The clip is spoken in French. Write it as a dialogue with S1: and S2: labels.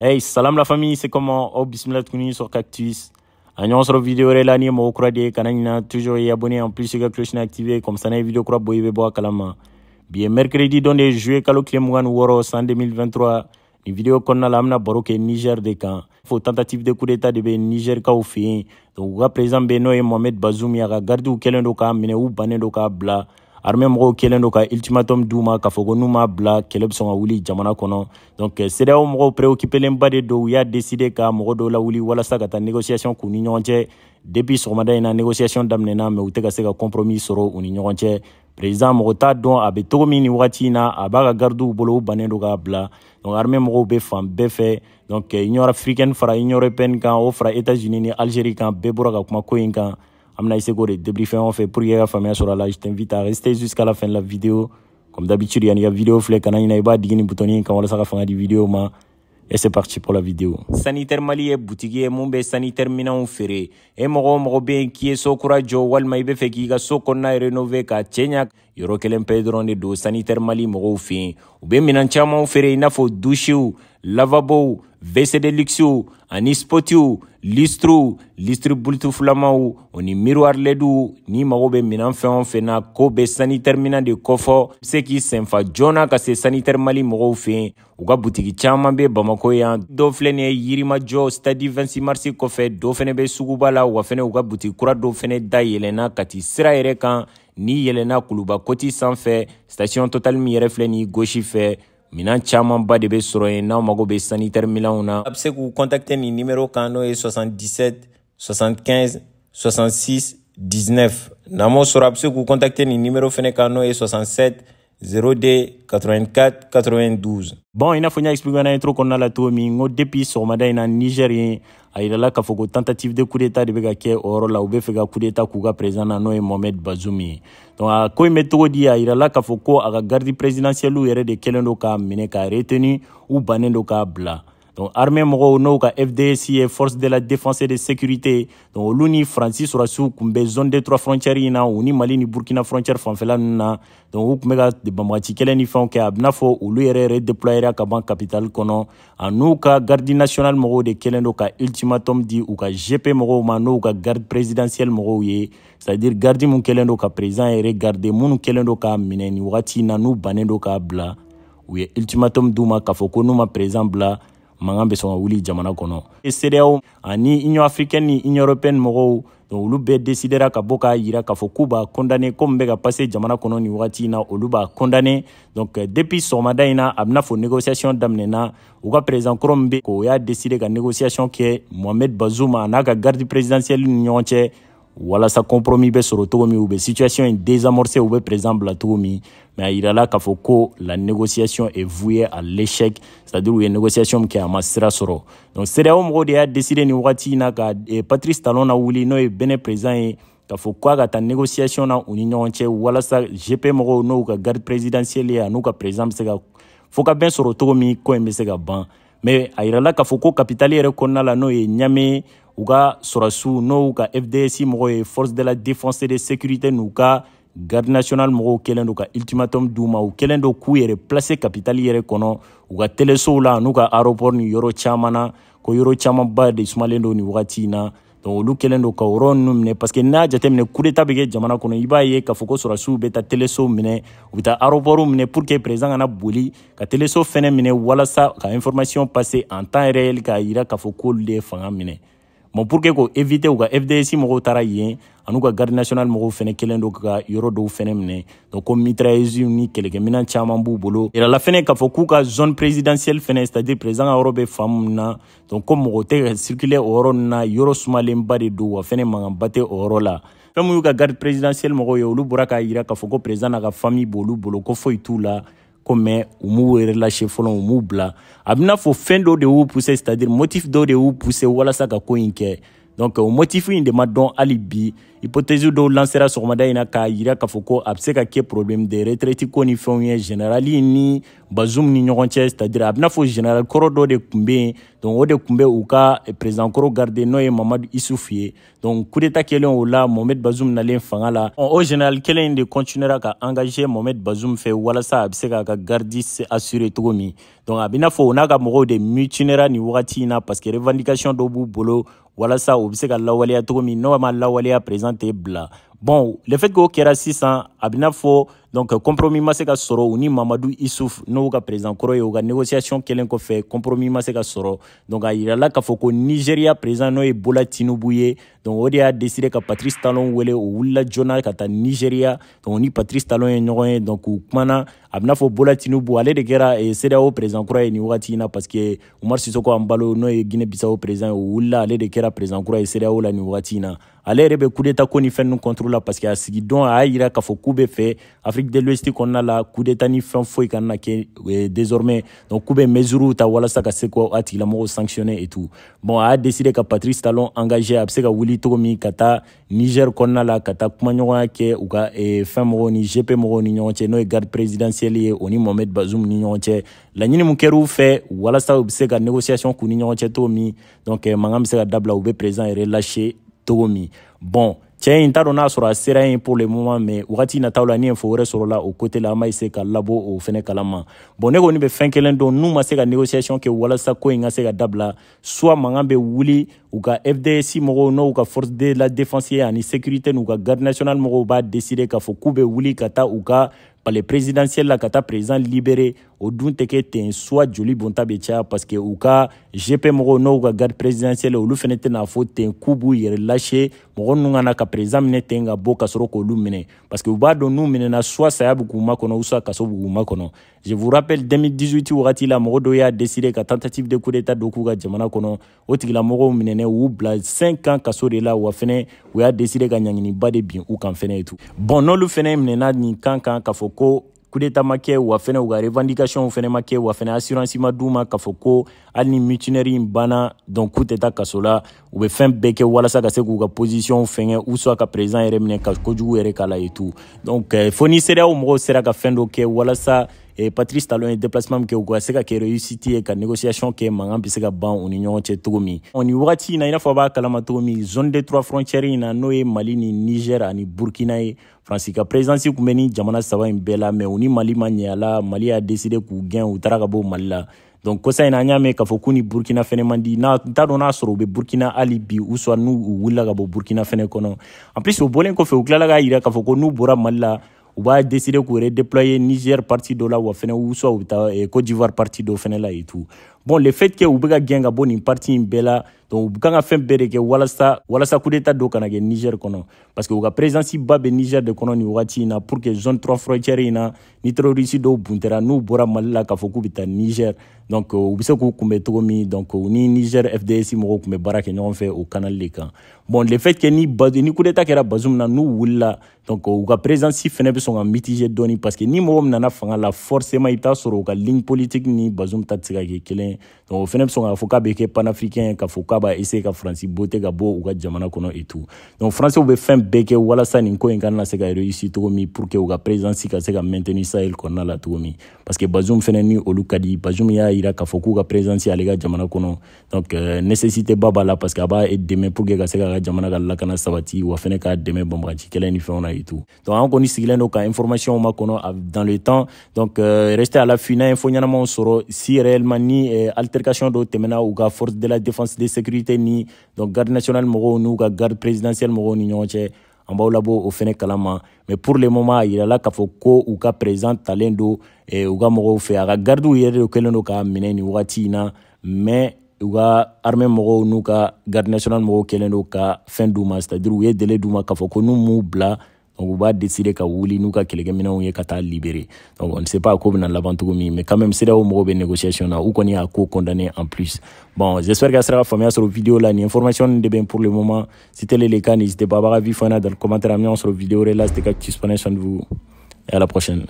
S1: Hey, salam la famille, c'est comment Oh, bismillah tout sur Cactus. Agnon sur vidéo là ni mo croire de toujours y abonné en plus la cloche activée comme ça une vidéo croix, boy be boa kalama. Bien mercredi vais jouer avec clé mouan woro 2023 une vidéo qu'on a l'amna, baro Niger des camps Faut tentative de coup d'état de bé, ben, Niger ka fin. Donc wa Benoît et Mohamed Bazoum ya gardou, kelen ka mine ou banen bla. armɛ mɔgɔw kelen do ka ultimatum d'u ma k'a fɔ ko n'u m'a bila kɛlɛ be sɔn ka wuli jamana kɔnɔ donc sedeyaw euh, mɔgɔw préoccupelenba de do u y'a décide ka mɔgɔ dɔw lawuli walasa ka taa négociation k'u ni ɲɔgɔn cɛ depuis sɔgɔmada yi na négociation daminɛna ma u tɛ ka se ka compromis sɔrɔ u ni ɲɔgɔn cɛ président mɔgɔ t'a dɔn a be togo min ni wagati in na a b'a ka garduw bolo u bannen do k'a bila donc armɛ mɔgɔw be fan bɛɛ fɛ donc euh, union africaine fara union européenne kan o fara états-unis ni algérie kan bɛɛ bɔra ka kuma ko yi kan an bɛna de débriefé on fait pour que i ka la je t'invite à rester jusqu'à la fin de la vidéo comme d'habitude il y a une vidéo flekana kana ɲina i b'a digi nin kan walasa ka fanga di vidéo ma et c'est parti pour la vidéo. Sanitaire Mali ye boutique et mun sanitaire minɛnw feere e mɔgɔ o mɔgɔ bɛ yen k'i so kura jɔ walima i feki ga so kɔnɔna rénové k'a cɛ ɲa yɔrɔ kelen pe dɔrɔn sanitaire Mali mɔgɔw fin ou bien bɛ minɛn on feere i n'a douche ou lavabow wcd luxiw ani spotiw listruw listri bulutufulamaw o ni miroir lɛduw n'i mago be minan fɛn o fɛn na koo be sanitɛriminan de kɔfɔ be se k'i senfa joona ka se sanitɛri mali mɔgɔw fen u ka butigi caaman be bamako yan dɔ filɛ ni ye yirimajɔ stadi 26 marisi kɔfɛ dɔ fɛnɛ be suguba la wa fɛnɛ u ka butigi kura dɔ fɛnɛ da yɛlɛnna ka ti sira yɛrɛ kan n'i yɛlɛnna kuluba koti san fɛ stasiyɔn totali min yɛrɛ filɛ n'i gosi fɛ minan camanba e e de bɛ sɔrɔ yen n'aw mago a se k'u kɔntakite ni nimero kan 77 75 66 19 n'an m'o sɔrɔ a bɛ se k'u kɔntakite ni nimero fana kan n'o 67 02 84 92 bon i n'a fɔ n y'a expliqué aw intro kɔnɔna la cogo min n ko depuis sɔgɔmada in na Niger a yirala k'a fɔ ko tentative de coup d'etat de bɛ e ka kɛ o yɔrɔ la u bɛ fɛ ka coup d'etat k'u ka président na n'o ye Mohamed Bazoum ye donc a ko in bɛ cogo di a yirala k'a fɔ ko a ka garde présidentielle yɛrɛ de kɛlen don k'a minɛ k'a retenu u bannen don k'a bila donc armée moro nou ka fds ye eh, force de la défense et de sécurité donc l'uni Francis faransi sɔrɔsiw kun zone de trois frontières ina, na ni mali ni burkina frontière fanfɛla ninnu na donc u kun bɛ ka banbagaci kɛlɛ ni déployera ka ban capitale kɔnɔ a n'u ka gardi national moro de kɛlen ka ultimatum di ou ka gp mano ma ka garde présidentiel moro ye c'est à dire gardi mon kɛlen ka président et garde mon kɛlen k'a minɛ ou wagati in na do k'a bla. Ou ultimatum douma kafoko k'a ma présent bla mankan bɛ sɔn ka wuli jamana kɔnɔ e sedeyaw ani union africaine ni union européenne mɔgɔw donc olu bɛɛ desidera ka bɔ k'a yira k'a fɔ k'u b'a kɔndane komi bɛ ka pase jamana kɔnɔ nin wagati in na olu b'a kɔndane donc euh, depuis sɔgɔmada in na a bena fɔ négociation daminɛna u ka président kɔrɔ min be o y'a deside ka négociation kɛ mohamɛd bazuma a n'a ka garde présidentiɛl ni ɲɔgɔn cɛ walasa compromis bɛ sɔrɔ cogo min u bɛ situation in désamorcer u bɛ présent bila la min mais a yirala k'a fɔ ko la négociation est vouée à l'échec c'est à dire u ye négociation qui kɛ a ma sira sɔrɔ donc c'est mɔgɔw de y'a décidé nin wagati na ka eh, Patrice Talon a n'o ye Benin bien ye k'a fɔ ko a ka taa négociation na u ni ɲɔgɔn cɛ walasa GP mɔgɔw n'u ka garde présidentiel ye nous ka président c'est se ka fo ka bɛn sɔrɔ cogo min ko in bɛ se ka ban mais a yirala k'a fɔ ko capitale yɛrɛ kɔnɔna la n'o ye Uga Sorasu, n'o ka force de la défense de sécurité Nuka, garde national mɔgɔw kɛlen ultimatum Duma, u Kelendo place capitale yere kono uga La Nuka la n'u Yoro aéroport na ko Yoro Chaman de Somalendo ni Lu wagati na ka parce que n'a jateminɛ coup d'état jamana kono Ibaye, ye k'a fɔ beta sɔrɔsiw bɛ mne u pour que président boli ka teleso fɛnɛ minɛ sa ka information passer en temps réel k'a Ira k'a foko de fanga bon pour que k'o éviter u ka fds mɔgɔw taara yen an'u ka garde national mɔgɔw fɛnɛ kelen do ka yɔrɔ dɔw fɛnɛ minɛ donc ko mitrayesu ni kɛlɛkɛminan caaman b'u bolo yirala fɛnɛ k'a fɔ k'u ka zone présidentielle fɛnɛ c'est à dire président ka yɔrɔ bɛ fan mun na donc ko mɔgɔ tɛ ka circule o yɔrɔ nu na yɔrɔ sumalenba de do wa fɛnɛ maganba tɛ o yɔrɔ la fɛn mun y'u ka garde présidentielle mɔgɔw ye olu bɔra k'a yira k'a fɔ ko président n'a ka famille b'olu bolo ko foyi t'u la ko mɛ u m'u yɛrɛ lase fɔlɔ u m'u bila a fɔ fɛn dɔ de y'u pousser c'est à dire motif dɔ de y'u pousser walasa ka ko in kɛ donc o euh, motif in de ma dɔn hali bi hypothèse do lansera sɔgɔmada in na k'a yira k'a fɔ ko a problème de retraite ko ni fɛnw ye ni bazum ni ɲɔgɔn cɛ c'est à dire a général kɔrɔ dɔ de tun donc o de tun bɛ u ka garde n'o ye mamadu isufu donc coup d'état kɛlen o la mohamed bazum nalen fanga la o général kelen in de continuera ka engager mohamed Bazoum fait walasa a bɛ se k'a ka garde assurer cogo min donc a de mutinera ni wagati na parce que revendication do b'u bolo walasa u bɛ se ka lawaleya cogo min n'o ma lawaleya zan tɛ le fait que kɛra sisan a bɛ donc compromis ma se ka ni mamadou isouf nous ka président kɔrɔ ye u négociation kɛlen fait compromis ma se ka donc a yirala k'a fɔ nigeria président n'o ye bolatino tinubu donc o a décidé que patrice talon wele ou wulila joona kata nigeria donc ni patrice talon ye ɲɔgɔn donc u kumana a bɛ n'a ale de kɛra et cdao président kura ye nin wagati na parce que umar sisoko an balo n'o ye guinée bissau président ou o wulila ale de kɛra président kura ye cdao la ni wagati na ale yɛrɛ bɛ kudeta ko ni fɛn nu kɔntro la qu'il a sigidon a y'a yira k'a fɔ k'u bɛ fɛ afrike de l'ouest kɔnɔna la kudeta ni fɛn foyi kana kɛ e, désormais donc k'u bɛ mesurew ta walasa ka se ko a tigilamɔgɔw sanctionne et tout bon a y'a décide ka patrice talon engagé a bɛ se ka wuli cogo min ka taa niger kɔnɔna la ka taa kumaɲɔgɔnya kɛ u ka e, fɛn mɔgɔw ni gp mɔgɔw ni ɲɔgɔn cɛ n'o ye garde présidentielle ye o ni mohamed bazum ni ɲɔgɔn cɛ laɲini mun kɛr'u fɛ walasa u bɛ se ka négociation k'u ni ɲɔgɔn cɛ min donc e, mankan bɛ se ka dabila u président yɛrɛ lâché Bon, bon pour le moment mais wagati nataw la ni côté la an ka labɔ o fɛnɛ ne ma négociation ko in ka se soit wuli u ka fds mɔgɔw n'u force de la défense et ani sécurité n'u garde national mɔgɔw b'a décider k'a fɔ wuli kata taa u palais présidentiel la kata libéré o dun tɛ kɛ ten suwa joli bonta bɛ caya parsike u ka gp mɔgɔw n'u ka garde présidentielle olu fɛnɛ tɛna fɔ ten k'u b'u yɛrɛ lase mɔgɔ nunu kana ka présidan minɛ ten ka bɔ kasɔrɔ k'olu minɛ parsike u b'a dɔn n'u minɛna suwa saya be k'u makɔnɔ usa kaso be k'u makɔnɔ je vous rappelle 2018 wagati la mɔgɔ dɔ y'a deside ka tentative de coup d'état do k'u ka jamana kɔnɔ o tigilamɔgɔw minɛnɛ u bila 5 kan kaso de la wa fɛnɛ u y'a deside ka ɲaginiba de bin u kan fɛnɛ ye tu bɔn n'olu fɛnɛ minɛna nin kan kan k'a fɔ ko kudeta ma kɛ wa fɛnɛ u ka revendikasiɔnw fɛnɛ ma kɛ wa fɛnɛ asiransi ma d'u ma k'a fɔ ko hali ni mutinɛri n banna donk k'u tɛ ta kaso la u bɛ fɛn bɛɛ kɛ walasa ka se k'u ka posisiyɔnw fɛngɛ u sɔn ka perezan yɛrɛ minɛ ka kojugu yɛrɛ k'a la et tout donc eh, fo ni seereyaw mɔgɔw sera ka fɛn dɔ kɛ walasa eh, patrice talon ye déplacement min kɛ u ka se ka kɛ réussite ye ka négociation kɛ mankan be se ka ban u ni ɲɔgɔn cɛ cogo min ni wagati na i n'a fɔ b'a kalama cogo min zone de trois frontière in na n'o ye mali ni niger ani burkina ye faransi ka présidansi kun bɛ ni jamana saba ɲi bɛɛ la mɛn u ni mali ma ɲɛ a la mali y'a deside k'u gɛn u taara ka bɔ mali la donc kosa in na an y'a mɛn k'a fɔ k'u ni burkina fɛnɛ man di n'a t'a dɔn n'a sɔrɔ u be burkina hali bi u sɔa n'u wulila ka bɔ burkina fɛnɛ kɔnɔ en plus o bɔlen kɔfɛ u kilala k'a yira k'a fɔ ko n'u bɔra mali la u b'a décidé k'u redéployer niger parti dɔ la wa fɛnɛ u sɔa u be taa eh, cote d'ivoire parti dɔ fɛnɛ la et tout bon le fait ke u be ka gɛn ka bɔ nin parti in bɛɛ la donc u kan ka fɛn bɛɛ de kɛ walasa walasa kudeta dɔ kana kɛ niger kɔnɔ parce que u ka présidence ba be niger de kɔnɔ nin wagati in na pour que zone 3 frontière in na ni terorisi dɔw buntɛra n'u bɔra mali la k'a fɔ k'u be ta niger donc u be se k'u kunbɛ cogo min donc u euh, ni niger fds mɔgɔw kun bɛ baara kɛ ɲɔgɔn fɛ o kanali le kan bon le fait que ni bazu ni kudeta kɛra bazu min na n'u wulila donc u euh, ka présidence fɛnɛ be sɔn ka mitige dɔɔni parce que ni mɔgɔ min nana fanga la forcément i be t'a sɔrɔ u ka ligne politique ni bazum ta tɛ se ka kɛ kelen ye donc o fɛnɛ be sɔn k'a fɔ k'a be kɛ panafricain k'a fɔ k'a b'a essaye ka faransi bote ka bɔ u ka jamana kɔnɔ et tout donc faransɛw be fɛn bɛɛ kɛ walasa nin ko ye kana se ka réussi togo min pour que u ka présidance ka se ka maintenir sahel kɔnɔna la togo min parce que bazum fɛnɛ ni olu ka di bazum y'a yira k'a fɔ k'u ka présidance ale ka jamana kɔnɔ donc euh, nécessité ba b'a la parce que a b'a dɛmɛ pour que ka se ka ka jamana ka lakana sabati wa fɛnɛ k'a dɛmɛ banbagaci kɛlɛ ni fɛnw na et tout donc an kɔni sigilen do ka information ma kɔnɔ dans le temps donc euh, restez à la fina ye fo ɲɛnamaw sɔrɔ si réellement ni Euh, altercation dɔ tɛmɛna u ka force de la défense de sécurité ni donc garde nationale moro n'u ka garde présidentielle moro ni ɲɔgɔn cɛ an b'aw labɔ o fɛnɛ kalama mais pour le moment il a yirala k'a fɔ ko u ka président talen do u ka mɔgɔw fɛ a ka gardiw yɛrɛ de k'a minɛ ni wagati na mais u ka armɛ mɔgɔw n'u ka garde nationale moro kɛlen do ka fɛn ma c'est à dire u ye dele d'u ma k'a fɔ ko n'u m'u bila donc, u b'a décider ka wuli n'u ka kɛlɛkɛminɛw ye ka taa libérer donc on ne sait pas ko bɛna laban cogo min mais quand même CEDEAO mɔgɔw bɛ négociation na u kɔni y'a ko condamné en plus bon j'espère que sera ka faamuya sɔrɔ vidéo la ni information de bɛ pour le moment si tel est le cas n'hésitez pas à avoir fana dans le commentaire an bɛ ɲɔgɔn sɔrɔ vidéo wɛrɛ la c'était Cactus Spanish de vous et à la prochaine